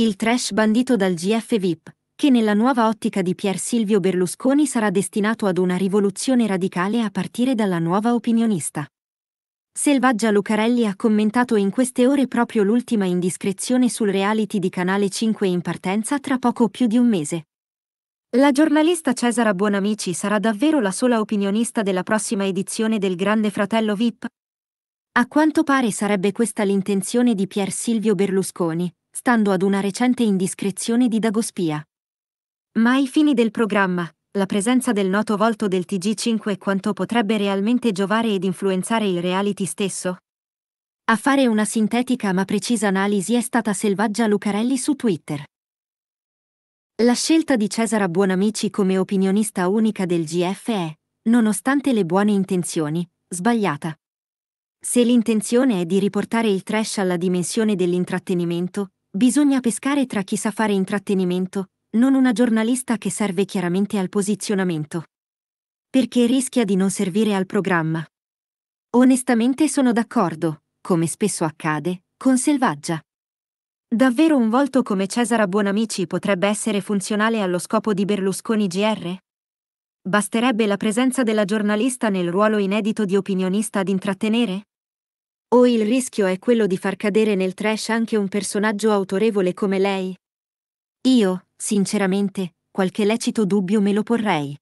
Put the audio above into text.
Il trash bandito dal GF VIP, che nella nuova ottica di Pier Silvio Berlusconi sarà destinato ad una rivoluzione radicale a partire dalla nuova opinionista. Selvaggia Lucarelli ha commentato in queste ore proprio l'ultima indiscrezione sul reality di Canale 5 in partenza tra poco più di un mese. La giornalista Cesara Buonamici sarà davvero la sola opinionista della prossima edizione del Grande Fratello VIP? A quanto pare sarebbe questa l'intenzione di Pier Silvio Berlusconi, stando ad una recente indiscrezione di Dagospia. Ma ai fini del programma, la presenza del noto volto del TG5 quanto potrebbe realmente giovare ed influenzare il reality stesso? A fare una sintetica ma precisa analisi è stata Selvaggia Lucarelli su Twitter. La scelta di Cesara Buonamici come opinionista unica del GF è, nonostante le buone intenzioni, sbagliata. Se l'intenzione è di riportare il trash alla dimensione dell'intrattenimento, Bisogna pescare tra chi sa fare intrattenimento, non una giornalista che serve chiaramente al posizionamento. Perché rischia di non servire al programma. Onestamente sono d'accordo, come spesso accade, con Selvaggia. Davvero un volto come Cesara Buonamici potrebbe essere funzionale allo scopo di Berlusconi GR? Basterebbe la presenza della giornalista nel ruolo inedito di opinionista ad intrattenere? O il rischio è quello di far cadere nel trash anche un personaggio autorevole come lei? Io, sinceramente, qualche lecito dubbio me lo porrei.